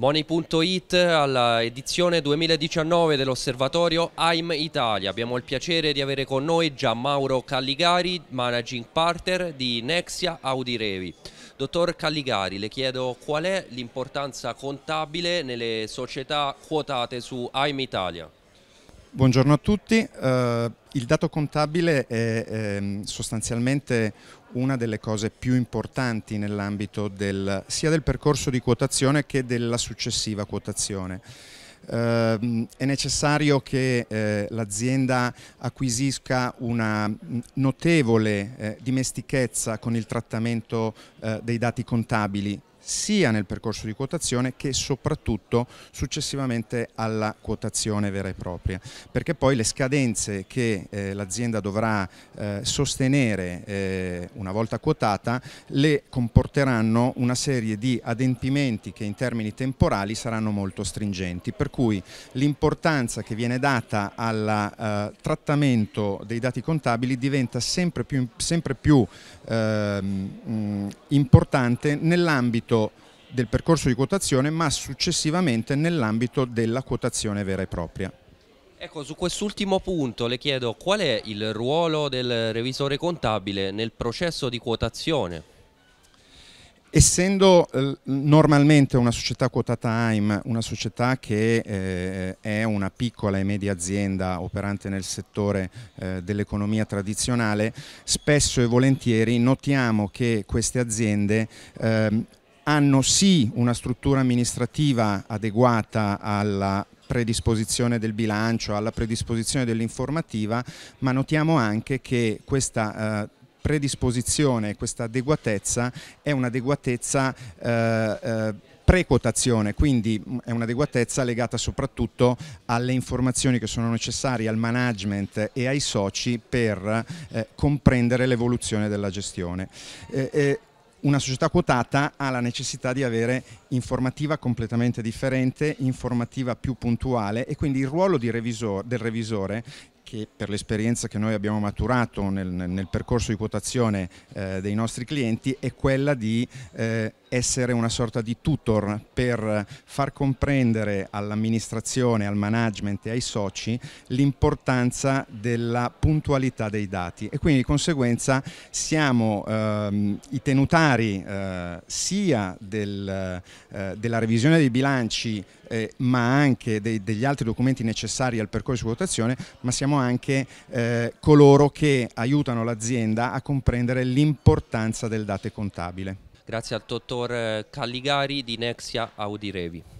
Money.it alla edizione 2019 dell'osservatorio AIM Italia. Abbiamo il piacere di avere con noi Gianmauro Calligari, managing partner di Nexia Audi Revi. Dottor Calligari, le chiedo qual è l'importanza contabile nelle società quotate su AIM Italia? Buongiorno a tutti, uh, il dato contabile è ehm, sostanzialmente una delle cose più importanti nell'ambito del, sia del percorso di quotazione che della successiva quotazione. Uh, è necessario che eh, l'azienda acquisisca una notevole eh, dimestichezza con il trattamento eh, dei dati contabili sia nel percorso di quotazione che soprattutto successivamente alla quotazione vera e propria, perché poi le scadenze che eh, l'azienda dovrà eh, sostenere eh, una volta quotata le comporteranno una serie di adempimenti che in termini temporali saranno molto stringenti, per cui l'importanza che viene data al eh, trattamento dei dati contabili diventa sempre più, sempre più ehm, mm, importante nell'ambito nell'ambito del percorso di quotazione ma successivamente nell'ambito della quotazione vera e propria. Ecco, su quest'ultimo punto le chiedo qual è il ruolo del revisore contabile nel processo di quotazione? Essendo eh, normalmente una società quotata AIM, una società che eh, è una piccola e media azienda operante nel settore eh, dell'economia tradizionale, spesso e volentieri notiamo che queste aziende ehm, hanno sì una struttura amministrativa adeguata alla predisposizione del bilancio, alla predisposizione dell'informativa, ma notiamo anche che questa eh, predisposizione, questa adeguatezza è un'adeguatezza eh, eh, precotazione, quindi mm, è un'adeguatezza legata soprattutto alle informazioni che sono necessarie al management e ai soci per eh, comprendere l'evoluzione della gestione. Eh, eh, una società quotata ha la necessità di avere informativa completamente differente, informativa più puntuale e quindi il ruolo revisor, del revisore che per l'esperienza che noi abbiamo maturato nel, nel percorso di quotazione eh, dei nostri clienti è quella di eh, essere una sorta di tutor per far comprendere all'amministrazione, al management e ai soci l'importanza della puntualità dei dati e quindi di conseguenza siamo ehm, i tenutari eh, sia del, eh, della revisione dei bilanci eh, ma anche dei, degli altri documenti necessari al percorso di votazione, ma siamo anche eh, coloro che aiutano l'azienda a comprendere l'importanza del dato contabile. Grazie al dottor eh, Calligari di Nexia Audirevi.